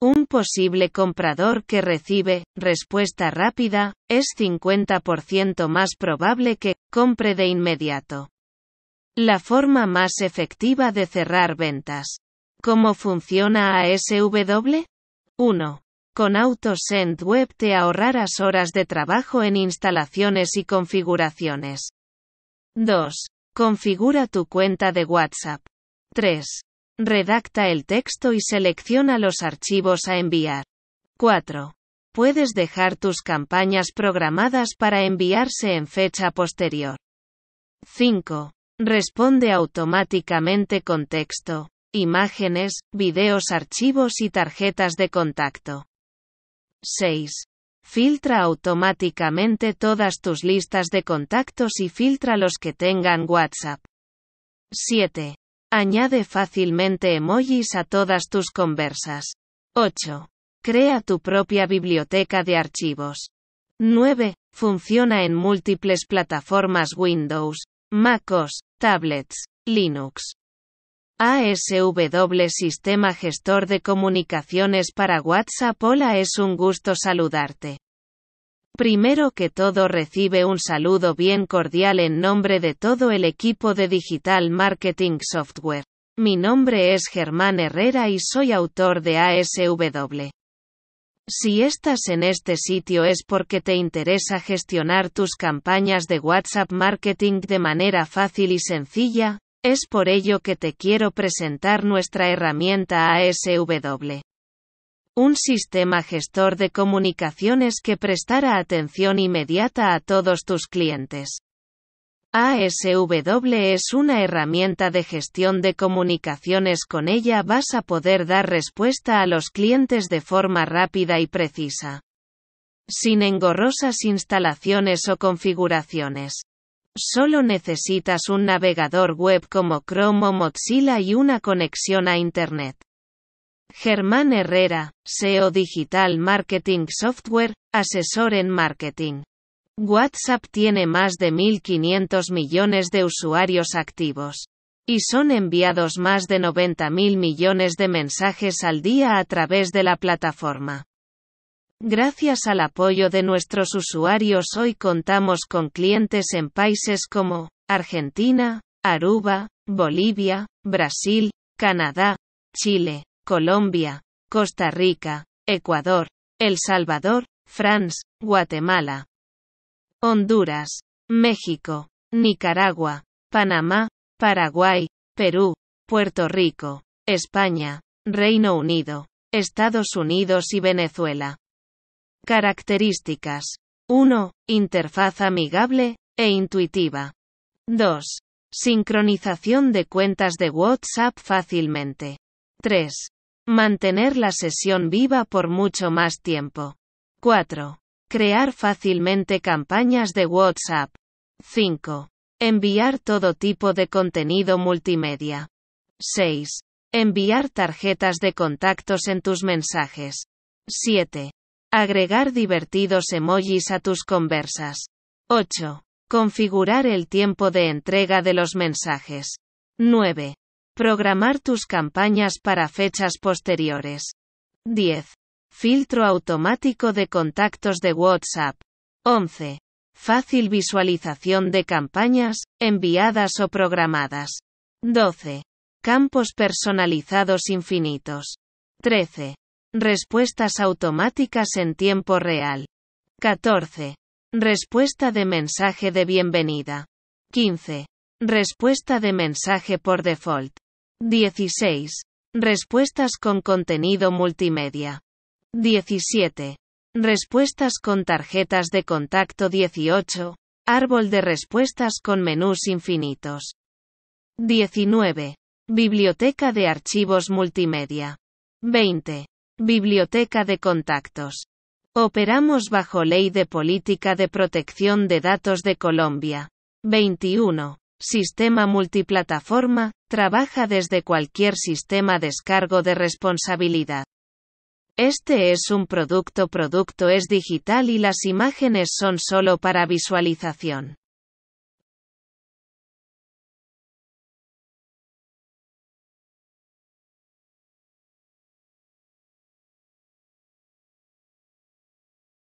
Un posible comprador que recibe respuesta rápida es 50% más probable que compre de inmediato. La forma más efectiva de cerrar ventas. ¿Cómo funciona ASW? 1. Con AutoSend Web te ahorrarás horas de trabajo en instalaciones y configuraciones. 2. Configura tu cuenta de WhatsApp. 3. Redacta el texto y selecciona los archivos a enviar. 4. Puedes dejar tus campañas programadas para enviarse en fecha posterior. 5. Responde automáticamente con texto, imágenes, videos, archivos y tarjetas de contacto. 6. Filtra automáticamente todas tus listas de contactos y filtra los que tengan WhatsApp. 7. Añade fácilmente emojis a todas tus conversas. 8. Crea tu propia biblioteca de archivos. 9. Funciona en múltiples plataformas Windows, MacOS, tablets, Linux. ASW Sistema Gestor de Comunicaciones para WhatsApp Hola es un gusto saludarte. Primero que todo recibe un saludo bien cordial en nombre de todo el equipo de Digital Marketing Software. Mi nombre es Germán Herrera y soy autor de ASW. Si estás en este sitio es porque te interesa gestionar tus campañas de WhatsApp Marketing de manera fácil y sencilla, es por ello que te quiero presentar nuestra herramienta ASW un sistema gestor de comunicaciones que prestara atención inmediata a todos tus clientes. ASW es una herramienta de gestión de comunicaciones con ella vas a poder dar respuesta a los clientes de forma rápida y precisa. Sin engorrosas instalaciones o configuraciones. Solo necesitas un navegador web como Chrome o Mozilla y una conexión a Internet. Germán Herrera, SEO Digital Marketing Software, asesor en marketing. WhatsApp tiene más de 1.500 millones de usuarios activos. Y son enviados más de 90.000 millones de mensajes al día a través de la plataforma. Gracias al apoyo de nuestros usuarios hoy contamos con clientes en países como Argentina, Aruba, Bolivia, Brasil, Canadá, Chile, Colombia, Costa Rica, Ecuador, El Salvador, France, Guatemala, Honduras, México, Nicaragua, Panamá, Paraguay, Perú, Puerto Rico, España, Reino Unido, Estados Unidos y Venezuela. Características. 1. Interfaz amigable e intuitiva. 2. Sincronización de cuentas de WhatsApp fácilmente. 3. Mantener la sesión viva por mucho más tiempo. 4. Crear fácilmente campañas de WhatsApp. 5. Enviar todo tipo de contenido multimedia. 6. Enviar tarjetas de contactos en tus mensajes. 7. Agregar divertidos emojis a tus conversas. 8. Configurar el tiempo de entrega de los mensajes. 9. Programar tus campañas para fechas posteriores. 10. Filtro automático de contactos de WhatsApp. 11. Fácil visualización de campañas, enviadas o programadas. 12. Campos personalizados infinitos. 13. Respuestas automáticas en tiempo real. 14. Respuesta de mensaje de bienvenida. 15. Respuesta de mensaje por default. 16. Respuestas con contenido multimedia. 17. Respuestas con tarjetas de contacto 18. Árbol de respuestas con menús infinitos. 19. Biblioteca de archivos multimedia. 20. Biblioteca de contactos. Operamos bajo Ley de Política de Protección de Datos de Colombia. 21. Sistema multiplataforma, trabaja desde cualquier sistema descargo de responsabilidad. Este es un producto producto es digital y las imágenes son solo para visualización.